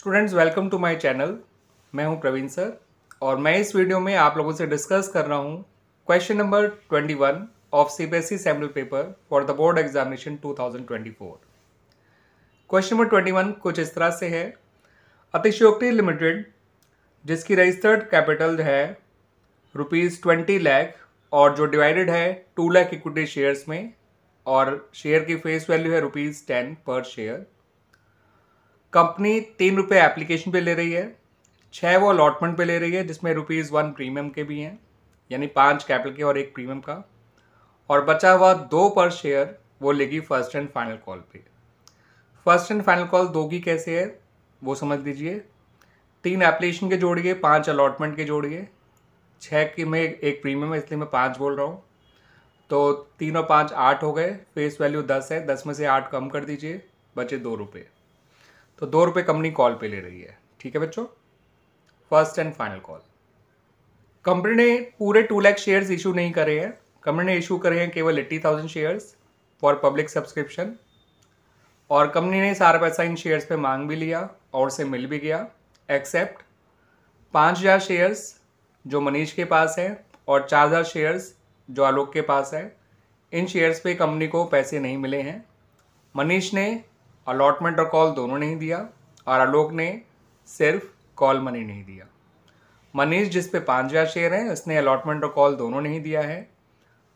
Students welcome to my channel मैं हूं Praveen sir और मैं इस वीडियो में आप लोगों से डिस्कस कर रहा हूं question number 21 of C B S E sample paper for the board examination 2024 question number 21 कुछ इस तरह से है अतिशयोक्ति लिमिटेड जिसकी रजिस्टर्ड कैपिटल है रुपीज़ ट्वेंटी लैख और जो डिवाइडेड है टू लैख इक्विटी शेयर्स में और शेयर की फेस वैल्यू है rupees ten per share company तीन रुपये एप्लीकेशन पे ले रही है छः वो अलॉटमेंट पे ले रही है जिसमें रुपीज़ वन प्रीमियम के भी हैं यानी पाँच कैपिटल के और एक प्रीमियम का और बचा हुआ दो पर शेयर वो लेगी फर्स्ट एंड फाइनल कॉल पे फर्स्ट एंड फाइनल कॉल दो की कैसे है वो समझ लीजिए तीन एप्लीकेशन के जोड़िए पाँच अलॉटमेंट के जोड़िए छः की में एक प्रीमियम है इसलिए मैं पाँच बोल रहा हूँ तो तीन और पाँच आठ हो गए फेस वैल्यू दस है दस में से आठ कम कर दीजिए बचे दो रुपये तो दो रुपये कंपनी कॉल पे ले रही है ठीक है बच्चों first and final call company ने पूरे टू लैख शेयर्स इशू नहीं करे हैं कंपनी ने इशू करे हैं केवल eighty thousand shares for public subscription और कंपनी ने सारा पैसा इन शेयर्स पे मांग भी लिया और से मिल भी गया एक्सेप्ट पाँच हज़ार शेयर्स जो मनीष के पास है और चार हज़ार शेयर्स जो आलोक के पास है इन शेयर्स पे कंपनी को पैसे नहीं मिले हैं मनीष ने अलॉटमेंट और कॉल दोनों नहीं दिया और आलोक ने सिर्फ कॉल मनी नहीं दिया मनीष जिस पे पाँच हज़ार शेयर हैं उसने अलॉटमेंट और कॉल दोनों नहीं दिया है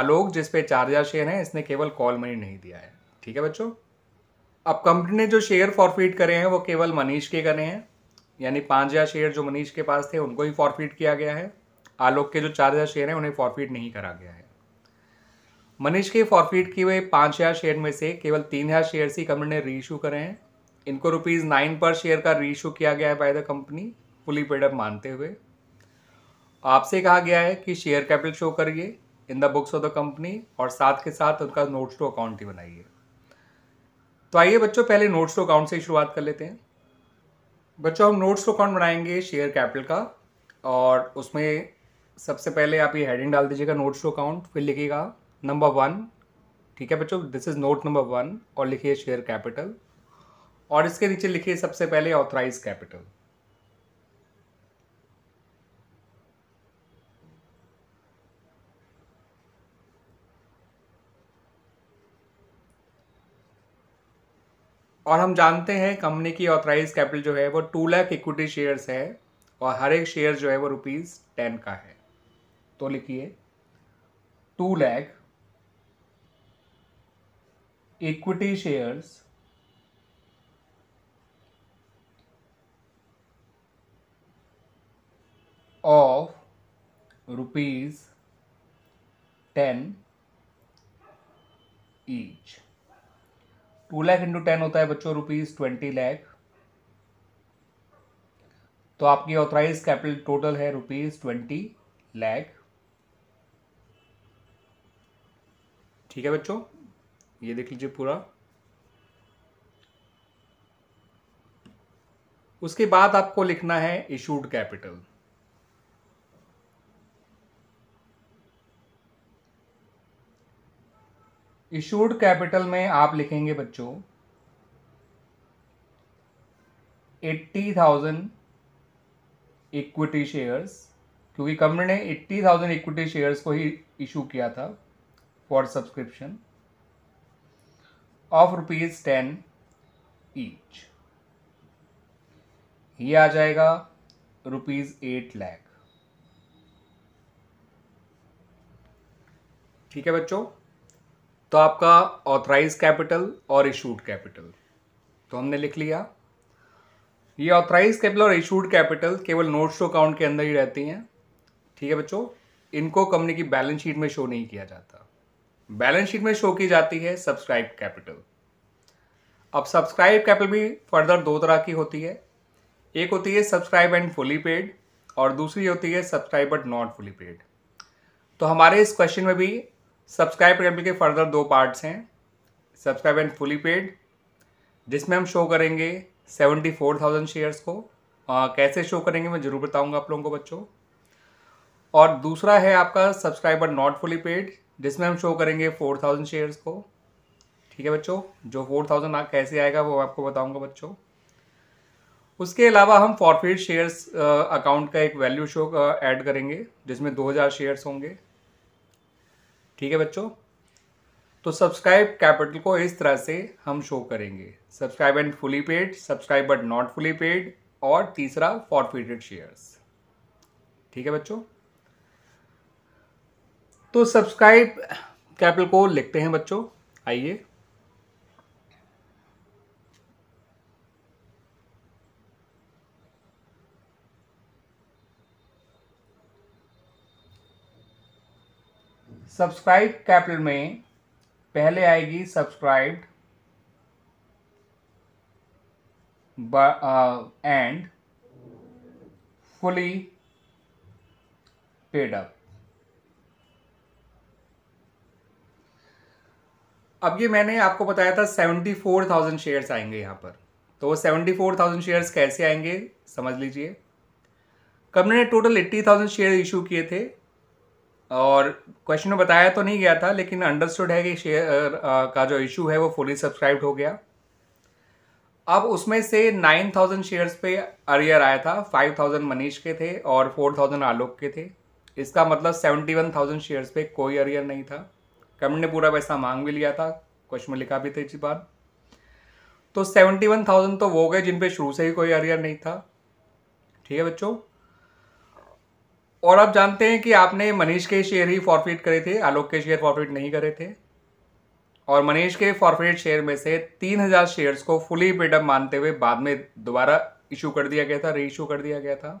आलोक जिस पे चार हज़ार शेयर हैं इसने केवल कॉल मनी नहीं दिया है ठीक है बच्चों अब कंपनी ने जो शेयर फॉरफिट करे हैं वो केवल मनीष के करे हैं यानी पाँच हज़ार शेयर जो मनीष के पास थे उनको ही फॉरफिट किया गया है आलोक के जो चार हज़ार शेयर हैं उन्हें फॉरफिट नहीं करा गया है मनीष के फॉरफिट किए हुए पाँच हज़ार शेयर में से केवल तीन हज़ार शेयर ही कंपनी ने रीशू करे हैं इनको रुपीज़ नाइन पर शेयर का रीइशू किया गया है by the company fully paid up मानते हुए आपसे कहा गया है कि शेयर कैपिटल शो करिए in the books of the company और साथ के साथ उनका नोट्स टू अकाउंट ही बनाइए तो आइए बच्चों पहले नोट्स टू अकाउंट से शुरुआत कर लेते हैं बच्चों हम नोट्स टू अकाउंट बनाएंगे शेयर कैपिटल का और उसमें सबसे पहले आप ये हेडिंग डाल दीजिएगा नोट्स टू अकाउंट फिर लिखिएगा नंबर वन ठीक है बच्चों this is note number one और लिखिए शेयर कैपिटल और इसके नीचे लिखिए सबसे पहले ऑथराइज कैपिटल और हम जानते हैं कंपनी की ऑथराइज कैपिटल जो है वो टू लाख इक्विटी शेयर्स है और हर एक शेयर जो है वो रुपीज़ टेन का है तो लिखिए two lakh equity shares of rupees 10 each. Two lakh into ten होता है बच्चों रुपीज ट्वेंटी लैख तो आपकी ऑथराइज कैपिटल टोटल है रुपीज ट्वेंटी लैख ठीक है बच्चों ये देख लीजिए पूरा उसके बाद आपको लिखना है इशूड कैपिटल इशूड कैपिटल में आप लिखेंगे बच्चों एट्टी थाउजेंड इक्विटी शेयर्स क्योंकि कंपनी ने एट्टी थाउजेंड इक्विटी शेयर्स को ही इशू किया था for subscription of rupees ten each ये आ जाएगा रुपीज एट लैख ठीक है बच्चों तो आपका ऑथराइज कैपिटल और इशूड कैपिटल तो हमने लिख लिया ये ऑथराइज कैपिटल और इशूड कैपिटल केवल नोट शो अकाउंट के अंदर ही रहती हैं ठीक है बच्चों इनको कंपनी की बैलेंस शीट में शो नहीं किया जाता बैलेंस शीट में शो की जाती है सब्सक्राइब कैपिटल अब सब्सक्राइब कैपिटल भी फर्दर दो तरह की होती है एक होती है सब्सक्राइब एंड फुली पेड और दूसरी होती है subscribe but not fully paid तो हमारे इस क्वेश्चन में भी सब्सक्राइब कैपिटल के फर्दर दो पार्ट्स हैं सब्सक्राइब एंड फुली पेड जिसमें हम शो करेंगे सेवेंटी फोर थाउजेंड शेयर्स को आ, कैसे शो करेंगे मैं ज़रूर बताऊंगा आप लोगों को बच्चों और दूसरा है आपका सब्सक्राइबर नॉट फुली पेड जिसमें हम शो करेंगे फोर थाउजेंड शेयर्स को ठीक है बच्चों जो फोर थाउजेंड कैसे आएगा वो आपको बताऊंगा बच्चों उसके अलावा हम फॉरफिट शेयर्स अकाउंट का एक वैल्यू शो ऐड करेंगे जिसमें दो हजार शेयर्स होंगे ठीक है बच्चों तो सब्सक्राइब कैपिटल को इस तरह से हम शो करेंगे subscribe and fully paid subscribe but not fully paid और तीसरा फॉरफिटेड शेयर्स ठीक है बच्चों तो सब्सक्राइब कैपिटल को लिखते हैं बच्चों आइए सब्सक्राइब कैपिटल में पहले आएगी subscribed and fully paid up अब ये मैंने आपको बताया था सेवेंटी फोर थाउजेंड शेयर्स आएंगे यहां पर तो वो थाउजेंड शेयर्स कैसे आएंगे समझ लीजिए कंपनी ने total eighty thousand share issue किए थे और क्वेश्चन में बताया तो नहीं गया था लेकिन अंडरस्टूड है कि शेयर का जो इशू है वो फुली सब्सक्राइब हो गया अब उसमें से नाइन थाउजेंड शेयर्स पे अरियर आया था फाइव थाउजेंड मनीष के थे और फोर थाउजेंड आलोक के थे इसका मतलब सेवेंटी वन थाउजेंड शेयर्स पे कोई अरियर नहीं था कमेंट ने पूरा पैसा मांग भी लिया था क्वेश्चन में लिखा भी था इसी बात तो सेवेंटी वन थाउजेंड तो वो गए जिन पे शुरू से ही कोई अरियर नहीं था ठीक है बच्चों और आप जानते हैं कि आपने मनीष के शेयर ही फॉरफिट करे थे आलोक के शेयर फॉरफिट नहीं करे थे और मनीष के फॉरफिट शेयर में से तीन हज़ार शेयर्स को फुली पेडअप मानते हुए बाद में दोबारा इशू कर दिया गया था री इशू कर दिया गया था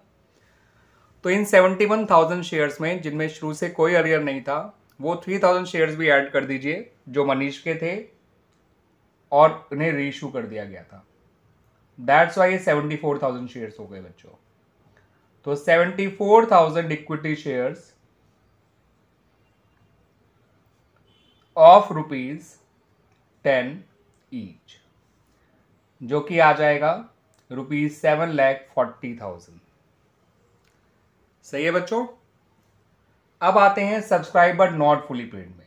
तो इन सेवेंटी वन थाउजेंड शेयर्स में जिनमें शुरू से कोई अरियर नहीं था वो थ्री थाउजेंड शेयर्स भी ऐड कर दीजिए जो मनीष के थे और उन्हें री इशू कर दिया गया था दैट्स वाई ये सेवेंटी फोर थाउजेंड शेयर्स हो गए बच्चों तो 74,000 equity shares of rupees ten each जो कि आ जाएगा rupees seven lakh forty thousand सही है बच्चों अब आते हैं सब्सक्राइबर नॉट फुली पेड में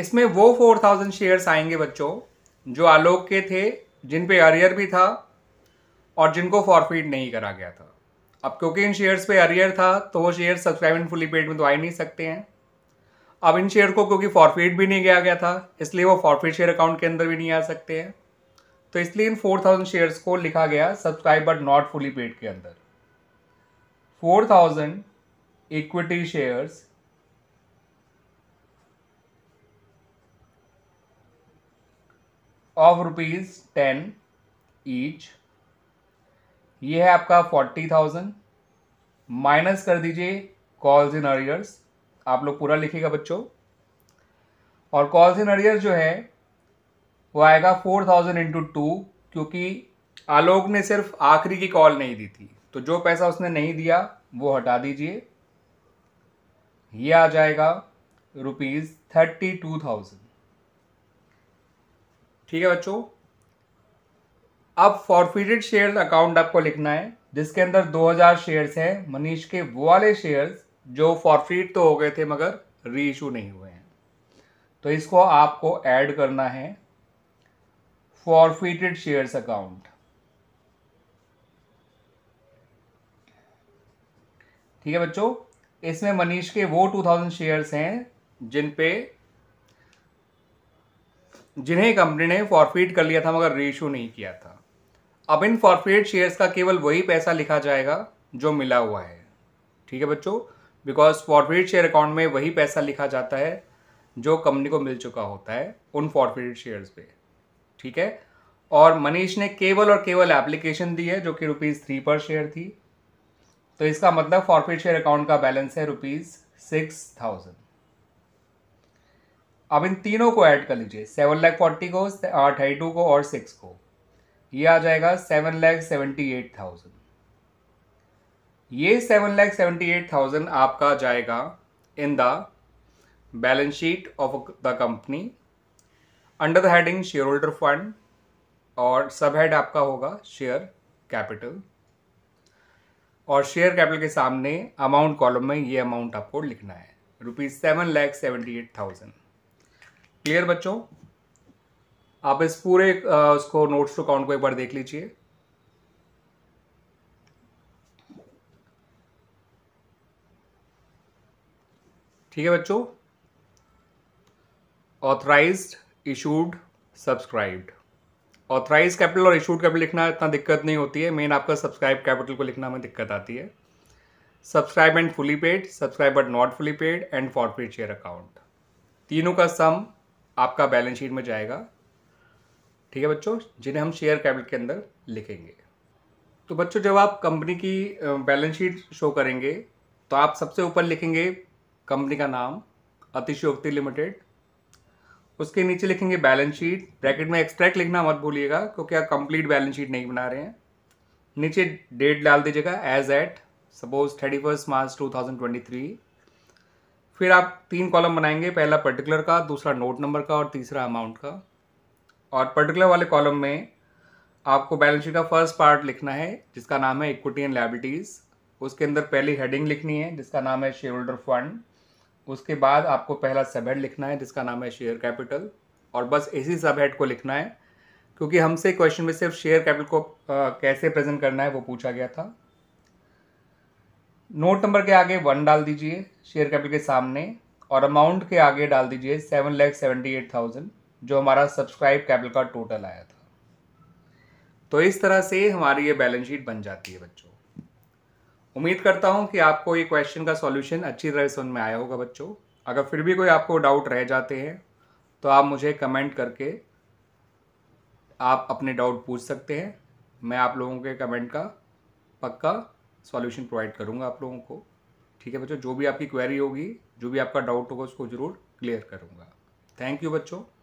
इसमें वो फोर थाउजेंड शेयर्स आएंगे बच्चों जो आलोक के थे जिन पे अरियर भी था और जिनको फॉरफिट नहीं करा गया था अब क्योंकि इन शेयर्स पे अरियर था तो वो share subscribe in fully paid में तो आ ही नहीं सकते हैं अब इन शेयर को क्योंकि फॉरफिट भी नहीं किया गया था इसलिए वो फॉरफिट शेयर अकाउंट के अंदर भी नहीं आ सकते हैं तो इसलिए इन फोर थाउजेंड शेयर्स को लिखा गया subscribe but not fully paid के अंदर four thousand equity shares of rupees ten each ये है आपका फोर्टी थाउजेंड माइनस कर दीजिए कॉल्स इन अरियर्स आप लोग पूरा लिखेगा बच्चों और कॉल्स इन अरियर्स जो है वो आएगा फोर थाउजेंड इंटू टू क्योंकि आलोक ने सिर्फ आखिरी की कॉल नहीं दी थी तो जो पैसा उसने नहीं दिया वो हटा दीजिए ये आ जाएगा रुपीज़ थर्टी टू थाउजेंड ठीक है बच्चों अब फॉरफिटेड शेयर अकाउंट आपको लिखना है जिसके अंदर 2000 शेयर्स हैं मनीष के वो वाले शेयर्स जो फॉरफिट तो हो गए थे मगर री इशू नहीं हुए हैं तो इसको आपको ऐड करना है फॉरफिटेड शेयर्स अकाउंट ठीक है बच्चों इसमें मनीष के वो 2000 शेयर्स हैं जिन पे जिन्हें कंपनी ने फॉरफिट कर लिया था मगर रेशो नहीं किया था अब इन फॉरफिट शेयर्स का केवल वही पैसा लिखा जाएगा जो मिला हुआ है ठीक है बच्चों बिकॉज फॉरफिट शेयर अकाउंट में वही पैसा लिखा जाता है जो कंपनी को मिल चुका होता है उन फॉरफिट शेयर्स पे ठीक है और मनीष ने केवल और केवल एप्लीकेशन दी है जो कि रुपीज़ थ्री पर शेयर थी तो इसका मतलब फॉरफिट शेयर अकाउंट का बैलेंस है रुपीज़ सिक्स थाउजेंड अब इन तीनों को ऐड कर लीजिए सेवन लैख फोर्टी को थर्टी टू को और सिक्स को ये आ जाएगा seven lakh seventy eight thousand ये seven lakh seventy eight thousand आपका जाएगा in the balance sheet of the company under the heading shareholder fund और सब हेड आपका होगा शेयर कैपिटल और शेयर कैपिटल के सामने अमाउंट कॉलम में ये अमाउंट आपको लिखना है rupees seven lakh seventy eight thousand clear बच्चों आप इस पूरे उसको नोट्स टू काउंट को एक बार देख लीजिए ठीक है बच्चों authorise issued subscribed authorise capital और इशूड कैपिटल लिखना इतना दिक्कत नहीं होती है मेन आपका सब्सक्राइब कैपिटल को लिखना में दिक्कत आती है subscribe and fully paid subscribe but not fully paid and free share account तीनों का सम आपका बैलेंस शीट में जाएगा ठीक है बच्चों जिन्हें हम शेयर कैपिटल के अंदर लिखेंगे तो बच्चों जब आप कंपनी की बैलेंस शीट शो करेंगे तो आप सबसे ऊपर लिखेंगे कंपनी का नाम अतिशयोक्ति लिमिटेड उसके नीचे लिखेंगे बैलेंस शीट ब्रैकेट में एक्सट्रैक्ट लिखना मत भूलिएगा क्योंकि आप कंप्लीट बैलेंस शीट नहीं बना रहे हैं नीचे डेट डाल दीजिएगा as at suppose thirty first March two thousand twenty three फिर आप तीन कॉलम बनाएंगे पहला पर्टिकुलर का दूसरा नोट नंबर का और तीसरा अमाउंट का और पर्टिकुलर वाले कॉलम में आपको बैलेंस शीट का फर्स्ट पार्ट लिखना है जिसका नाम है इक्विटी एंड लाइबिलिटीज़ उसके अंदर पहली हेडिंग लिखनी है जिसका नाम है शेयर होल्डर फंड उसके बाद आपको पहला सब हेड लिखना है जिसका नाम है शेयर कैपिटल और बस इसी सब हेड को लिखना है क्योंकि हमसे क्वेश्चन में सिर्फ शेयर कैपिटल को आ, कैसे प्रेजेंट करना है वो पूछा गया था नोट नंबर के आगे वन डाल दीजिए शेयर कैपिटल के सामने और अमाउंट के आगे डाल दीजिए seven lakh seventy eight thousand जो हमारा सब्सक्राइब कैपिटल का टोटल आया था तो इस तरह से हमारी ये बैलेंस शीट बन जाती है बच्चों उम्मीद करता हूँ कि आपको ये क्वेश्चन का सॉल्यूशन अच्छी तरह समझ में आया होगा बच्चों अगर फिर भी कोई आपको डाउट रह जाते हैं तो आप मुझे कमेंट करके आप अपने डाउट पूछ सकते हैं मैं आप लोगों के कमेंट का पक्का सॉल्यूशन प्रोवाइड करूँगा आप लोगों को ठीक है बच्चों जो भी आपकी क्वेरी होगी जो भी आपका डाउट होगा उसको ज़रूर क्लियर करूँगा थैंक यू बच्चों